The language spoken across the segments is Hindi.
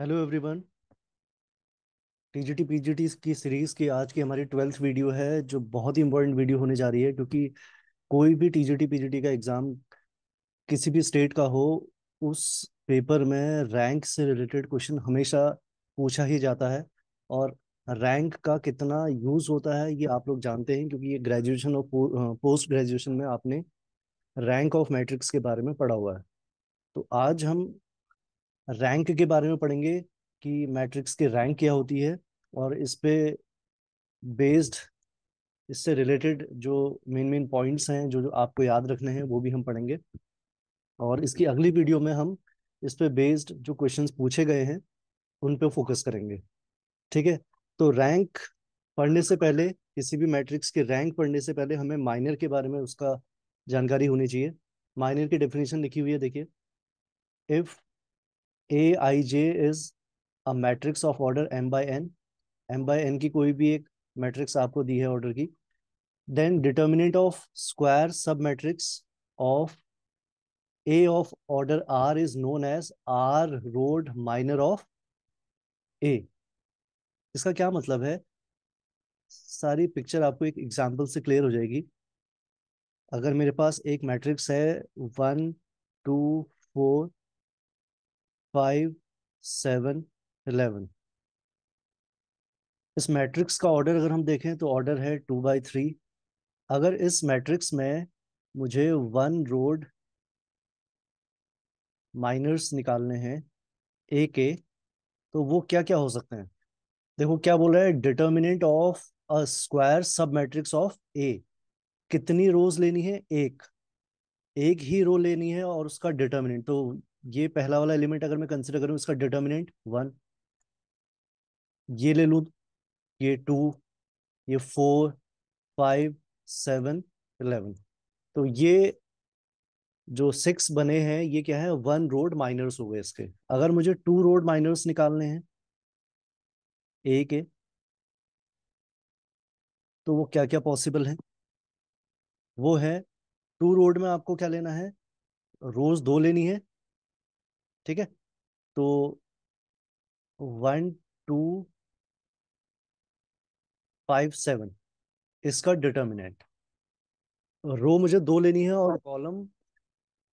हेलो एवरीवन टीजीटी पीजीटी की सीरीज की आज की हमारी ट्वेल्थ वीडियो है जो बहुत ही इंपॉर्टेंट वीडियो होने जा रही है क्योंकि कोई भी टीजीटी पीजीटी का एग्जाम किसी भी स्टेट का हो उस पेपर में रैंक से रिलेटेड क्वेश्चन हमेशा पूछा ही जाता है और रैंक का कितना यूज होता है ये आप लोग जानते हैं क्योंकि ये ग्रेजुएशन और पोस्ट ग्रेजुएशन में आपने रैंक ऑफ मैट्रिक्स के बारे में पढ़ा हुआ है तो आज हम रैंक के बारे में पढ़ेंगे कि मैट्रिक्स की रैंक क्या होती है और इस पे बेस्ड इससे रिलेटेड जो मेन मेन पॉइंट्स हैं जो जो आपको याद रखने हैं वो भी हम पढ़ेंगे और इसकी अगली वीडियो में हम इस पे बेस्ड जो क्वेश्चंस पूछे गए हैं उन पे फोकस करेंगे ठीक है तो रैंक पढ़ने से पहले किसी भी मैट्रिक्स के रैंक पढ़ने से पहले हमें माइनर के बारे में उसका जानकारी होनी चाहिए माइनर की डेफिनेशन लिखी हुई है देखिए if A I J is a matrix of order M by N M by N की कोई भी एक मैट्रिक्स आपको दी है ऑर्डर की then determinant of square sub matrix of A of order R is known as R rowed minor of A इसका क्या मतलब है सारी पिक्चर आपको एक एग्जाम्पल से क्लियर हो जाएगी अगर मेरे पास एक मैट्रिक्स है one two four five seven eleven इस मैट्रिक्स का ऑर्डर अगर हम देखें तो ऑर्डर है टू बाई थ्री अगर इस मैट्रिक्स में मुझे वन रोड माइनर्स निकालने हैं ए के तो वो क्या क्या हो सकते हैं देखो क्या बोल है determinant of a square sub matrix of A कितनी रोज लेनी है एक एक ही रो लेनी है और उसका डिटर्मिनेंट तो ये पहला वाला एलिमेंट अगर मैं कंसिडर करूं इसका डिटर्मिनेंट वन ये ले लू ये टू ये फोर फाइव सेवन इलेवन तो ये जो सिक्स बने हैं ये क्या है वन रोड माइनर्स हो गए इसके अगर मुझे टू रोड माइनर्स निकालने हैं ए के तो वो क्या क्या पॉसिबल है वो है टू रोड में आपको क्या लेना है रोज दो लेनी है ठीक है तो वन टू फाइव सेवन इसका डिटर्मिनेंट रो मुझे दो लेनी है और कॉलम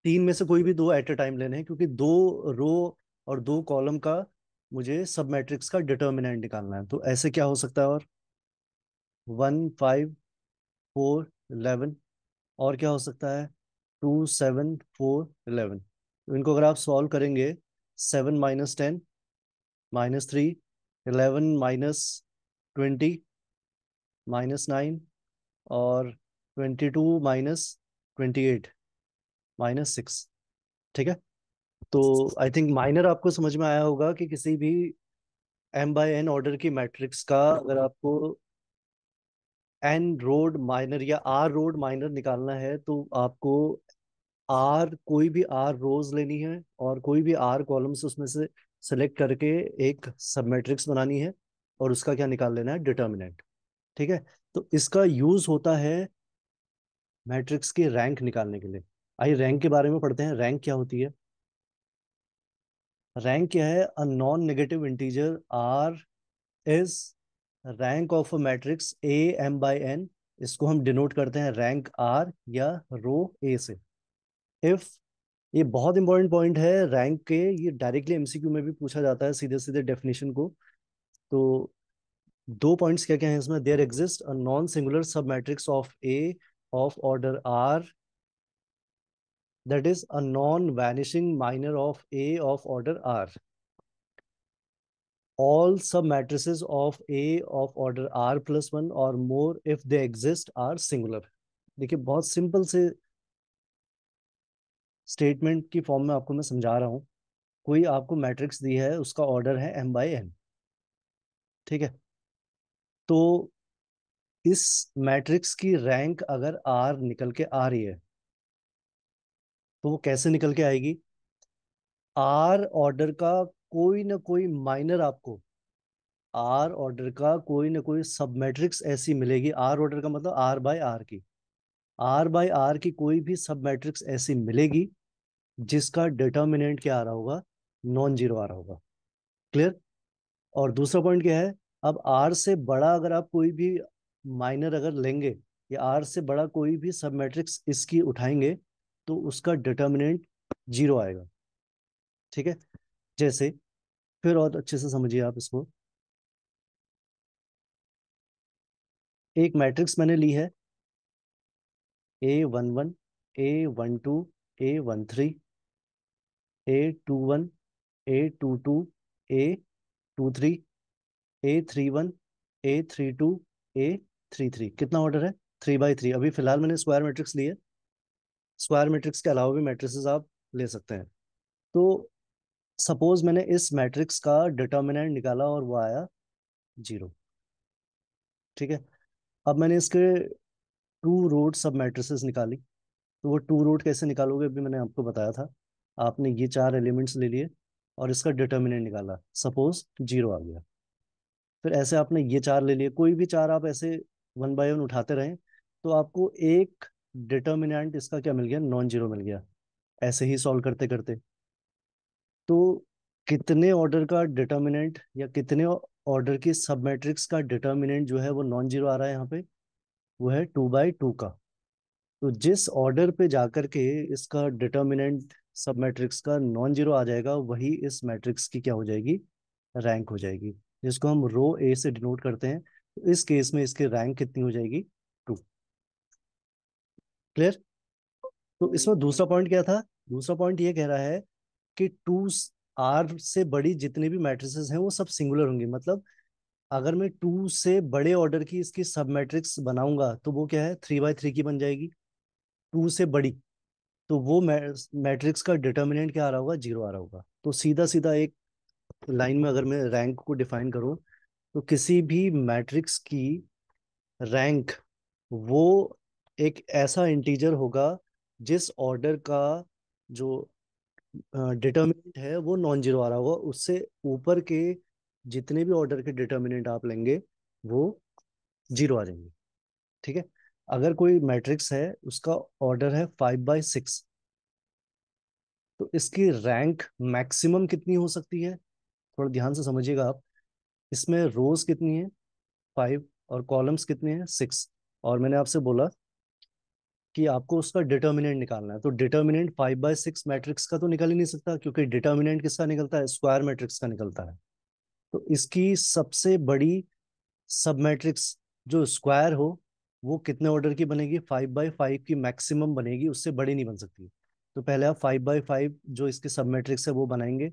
तीन में से कोई भी दो एट ए टाइम लेने हैं क्योंकि दो रो और दो कॉलम का मुझे सब मैट्रिक्स का डिटर्मिनेंट निकालना है तो ऐसे क्या हो सकता है और वन फाइव फोर इलेवन और क्या हो सकता है टू सेवन फोर इलेवन इनको अगर आप सॉल्व करेंगे seven minus ten minus three eleven minus twenty minus nine और twenty two minus twenty eight minus six ठीक है तो आई थिंक माइनर आपको समझ में आया होगा कि किसी भी एम बाई एन ऑर्डर की मैट्रिक्स का अगर आपको एन रोड माइनर या आर रोड माइनर निकालना है तो आपको आर कोई भी आर रोज लेनी है और कोई भी आर कॉलम्स उसमें से सेलेक्ट करके एक सब मैट्रिक्स बनानी है और उसका क्या निकाल लेना है डिटर्मिनेंट ठीक है तो इसका यूज होता है मैट्रिक्स की रैंक निकालने के लिए आइए रैंक के बारे में पढ़ते हैं रैंक क्या होती है रैंक क्या है a non negative integer R is rank of a matrix A M by N इसको हम डिनोट करते हैं रैंक आर या रो ए से इफ ये बहुत इंपॉर्टेंट पॉइंट है रैंक के ये डायरेक्टली एमसीक्यू में भी पूछा जाता है सीधे सीधे डेफिनेशन को तो दो पॉइंट्स क्या क्या हैं इसमें there exist a non singular sub matrix of A of order r that is a non vanishing minor of A of order r सब submatrices of A of order r plus one और more if they exist are singular देखिए बहुत सिंपल से स्टेटमेंट की फॉर्म में आपको मैं समझा रहा हूँ कोई आपको मैट्रिक्स दी है उसका ऑर्डर है एम बाई एन ठीक है तो इस मैट्रिक्स की रैंक अगर आर निकल के आ रही है तो वो कैसे निकल के आएगी आर ऑर्डर का कोई ना कोई माइनर आपको आर ऑर्डर का कोई ना कोई सब मैट्रिक्स ऐसी मिलेगी आर ऑर्डर का मतलब आर बाय आर की आर बाय आर की कोई भी सब मैट्रिक्स ऐसी मिलेगी जिसका डिटर्मिनेंट क्या आ रहा होगा नॉन जीरो आ रहा होगा क्लियर और दूसरा पॉइंट क्या है अब आर से बड़ा अगर आप कोई भी माइनर अगर लेंगे या आर से बड़ा कोई भी सब मैट्रिक्स इसकी उठाएंगे तो उसका डिटर्मिनेंट जीरो आएगा ठीक है जैसे फिर और अच्छे से समझिए आप इसको एक मैट्रिक्स मैंने ली है a one one a one two a one three a two one a two two a two three a three one a three two a three three कितना ऑर्डर है थ्री बाई थ्री अभी फिलहाल मैंने स्क्वायर मैट्रिक्स लिए स्क्वायर मैट्रिक्स के अलावा भी मैट्रिक्स आप ले सकते हैं तो सपोज मैंने इस मैट्रिक्स का डिटर्मिनेंट निकाला और वो आया जीरो ठीक है अब मैंने इसके टू रूट सब मैट्रिसेस निकाली तो वो टू रूट कैसे निकालोगे अभी मैंने आपको बताया था आपने ये चार एलिमेंट्स ले लिए और इसका डिटर्मिनेंट निकाला सपोज जीरो आ गया फिर ऐसे आपने ये चार ले लिए कोई भी चार आप ऐसे वन बाय वन उठाते रहें तो आपको एक डिटर्मिनेंट इसका क्या मिल गया नॉन जीरो मिल गया ऐसे ही सॉल्व करते करते तो कितने ऑर्डर का डिटर्मिनेंट या कितने ऑर्डर की सब मैट्रिक्स का डिटर्मिनेंट जो है वो नॉन जीरो आ रहा है यहाँ पे वो है टू बाई टू का तो जिस ऑर्डर पे जाकर के इसका डिटर्मिनेंट सब मैट्रिक्स का नॉन जीरो आ जाएगा वही इस मैट्रिक्स की क्या हो जाएगी रैंक हो जाएगी जिसको हम रो ए से डिनोट करते हैं तो इस केस में इसकी रैंक कितनी हो जाएगी टू क्लियर तो इसमें दूसरा पॉइंट क्या था दूसरा पॉइंट ये कह रहा है कि टू आर से बड़ी जितनी भी मैट्रिसेस हैं वो सब सिंगुलर होंगी मतलब अगर मैं टू से बड़े ऑर्डर की इसकी सब मैट्रिक्स बनाऊंगा तो वो क्या है थ्री बाय थ्री की बन जाएगी टू से बड़ी तो वो मैट्रिक्स का डिटर्मिनेंट क्या आ रहा होगा जीरो आ रहा होगा तो सीधा सीधा एक लाइन में अगर मैं रैंक को डिफाइन करूँ तो किसी भी मैट्रिक्स की रैंक वो एक ऐसा इंटीजर होगा जिस ऑर्डर का जो डिटर्मिनेंट है वो नॉन जीरो आ रहा होगा उससे ऊपर के जितने भी ऑर्डर के डिटर्मिनेंट आप लेंगे वो जीरो आ जाएंगे ठीक है अगर कोई मैट्रिक्स है उसका ऑर्डर है फाइव बाई सिक्स तो इसकी रैंक मैक्सिमम कितनी हो सकती है थोड़ा ध्यान से समझिएगा आप इसमें रोज कितनी है फाइव और कॉलम्स कितने हैं सिक्स और मैंने आपसे बोला कि आपको उसका डिटर्मिनेंट निकालना है तो determinant five by six matrix का तो निकल ही नहीं सकता क्योंकि डिटर्मिनेंट किसका निकलता है स्क्वायर मैट्रिक्स का निकलता है तो इसकी सबसे बड़ी सब मैट्रिक्स जो स्क्वायर हो वो कितने ऑर्डर की बनेगी फाइव बाई फाइव की मैक्सिमम बनेगी उससे बड़ी नहीं बन सकती तो पहले आप फाइव बाई फाइव जो इसके सब मैट्रिक्स है वो बनाएंगे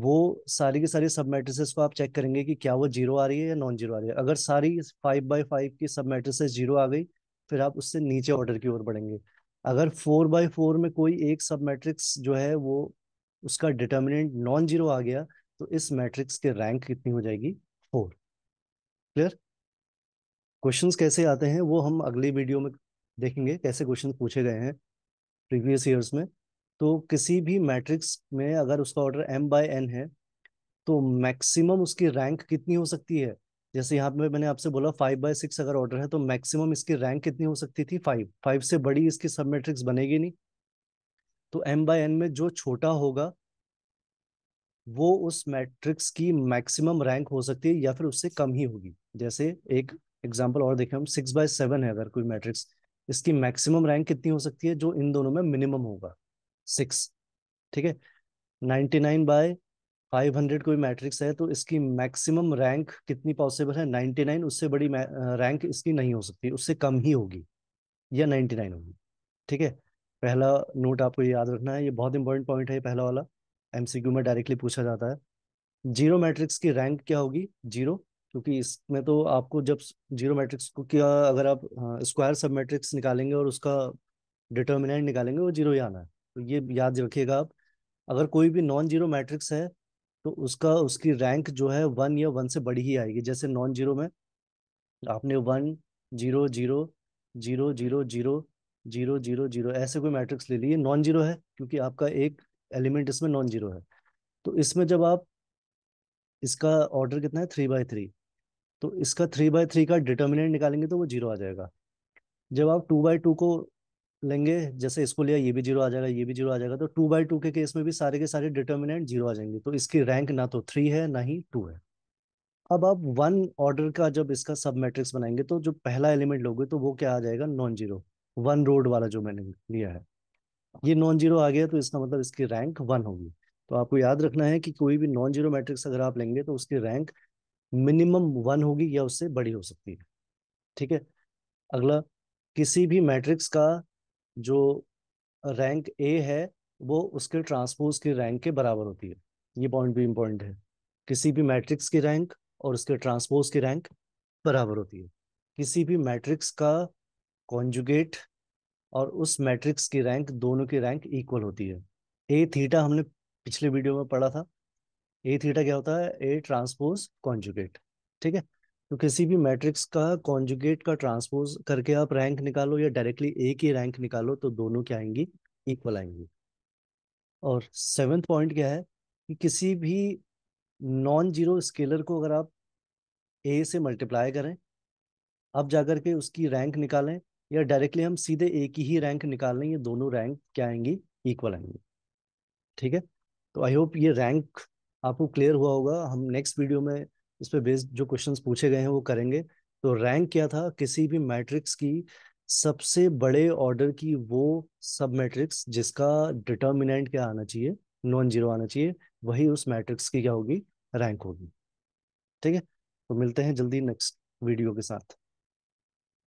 वो सारी की सारी सब मैट्रिसेस को आप चेक करेंगे कि क्या वो जीरो आ रही है या नॉन जीरो आ रही है अगर सारी फाइव बाई फाइव की सब मैट्रिसेस जीरो आ गई फिर आप उससे नीचे ऑर्डर की ओर बढ़ेंगे अगर फोर बाई फोर में कोई एक सब मैट्रिक्स जो है वो उसका डिटर्मिनेंट नॉन जीरो आ गया तो इस मैट्रिक्स के रैंक कितनी हो जाएगी फोर क्लियर क्वेश्चंस कैसे आते हैं वो हम अगली वीडियो में देखेंगे कैसे क्वेश्चन पूछे गए हैं प्रीवियस ईयर्स में तो किसी भी मैट्रिक्स में अगर उसका ऑर्डर एम बाय एन है तो मैक्सिमम उसकी रैंक कितनी हो सकती है जैसे यहाँ पे मैंने आपसे बोला फाइव बाय सिक्स अगर ऑर्डर है तो मैक्सिमम इसकी रैंक कितनी हो सकती थी फाइव फाइव से बड़ी इसकी सब मैट्रिक्स बनेगी नहीं तो एम बाय एन में जो छोटा होगा वो उस मैट्रिक्स की मैक्सिमम रैंक हो सकती है या फिर उससे कम ही होगी जैसे एक एग्जाम्पल और देखें हम सिक्स बाय सेवन है अगर कोई मैट्रिक्स इसकी मैक्सिमम रैंक कितनी हो सकती है जो इन दोनों में मिनिमम होगा सिक्स ठीक है ninety nine by five hundred कोई मैट्रिक्स है तो इसकी मैक्सिमम रैंक कितनी पॉसिबल है नाइन्टी नाइन उससे बड़ी रैंक इसकी नहीं हो सकती उससे कम ही होगी या नाइन्टी नाइन होगी ठीक है पहला नोट आपको याद रखना है ये बहुत इंपॉर्टेंट पॉइंट है ये पहला वाला एमसीक्यू में डायरेक्टली पूछा जाता है जीरो मैट्रिक्स की रैंक क्या होगी जीरो क्योंकि इसमें तो आपको जब जीरो मैट्रिक्स को किया अगर आप हाँ, स्क्वायर सब मैट्रिक्स निकालेंगे और उसका डिटर्मिनेंट निकालेंगे वो जीरो ही आना है तो ये याद रखिएगा आप अगर कोई भी नॉन जीरो मैट्रिक्स है तो उसका उसकी रैंक जो है वन या वन से बड़ी ही आएगी जैसे नॉन जीरो में आपने one zero zero zero zero zero zero zero zero ऐसे कोई मैट्रिक्स ले लिए नॉन जीरो है क्योंकि आपका एक एलिमेंट इसमें नॉन जीरो है तो इसमें जब आप इसका ऑर्डर कितना है थ्री बाई थ्री तो इसका थ्री बाय थ्री का डिटर्मिनेंट निकालेंगे तो वो जीरो आ जाएगा जब आप टू बाय टू को लेंगे जैसे इसको लिया ये भी जीरो आ जाएगा ये भी जीरो आ जाएगा तो टू बाई टू के केस में भी सारे के सारे डिटर्मिनेंट जीरो आ जाएंगे तो इसकी रैंक ना तो थ्री है ना ही टू है अब आप वन ऑर्डर का जब इसका सब मैट्रिक्स बनाएंगे तो जो पहला एलिमेंट लोगे तो वो क्या आ जाएगा नॉन जीरो वन रोड वाला जो मैंने लिया है ये नॉन जीरो आ गया तो इसका मतलब इसकी रैंक वन होगी तो आपको याद रखना है कि कोई भी नॉन जीरो मैट्रिक्स अगर आप लेंगे तो उसकी रैंक मिनिमम वन होगी या उससे बड़ी हो सकती है ठीक है अगला किसी भी मैट्रिक्स का जो रैंक ए है वो उसके ट्रांसपोज की रैंक के बराबर होती है ये पॉइंट भी इम्पोर्टेंट है किसी भी मैट्रिक्स की रैंक और उसके ट्रांसपोज की रैंक बराबर होती है किसी भी मैट्रिक्स का कॉन्जुगेट और उस मैट्रिक्स की रैंक दोनों की रैंक इक्वल होती है ए थीटा हमने पिछले वीडियो में पढ़ा था ए थीटा क्या होता है ए ट्रांसपोज कॉन्जुगेट ठीक है तो किसी भी मैट्रिक्स का कॉन्जुगेट का ट्रांसपोज करके आप रैंक निकालो या डायरेक्टली ए की रैंक निकालो तो दोनों क्या आएंगी इक्वल आएंगी और सेवेंथ पॉइंट क्या है कि किसी भी नॉन जीरो स्केलर को अगर आप ए से मल्टीप्लाई करें अब जाकर के उसकी रैंक निकालें या डायरेक्टली हम सीधे ए की ही रैंक निकाल लें ये दोनों रैंक क्या आएंगी इक्वल आएंगी ठीक है तो आई होप ये रैंक आपको क्लियर हुआ होगा हम नेक्स्ट वीडियो में इस पर बेस्ड जो क्वेश्चंस पूछे गए हैं वो करेंगे तो रैंक क्या था किसी भी मैट्रिक्स की सबसे बड़े ऑर्डर की वो सब मैट्रिक्स जिसका डिटर्मिनेंट क्या आना चाहिए नॉन जीरो आना चाहिए वही उस मैट्रिक्स की क्या होगी रैंक होगी ठीक है तो मिलते हैं जल्दी नेक्स्ट वीडियो के साथ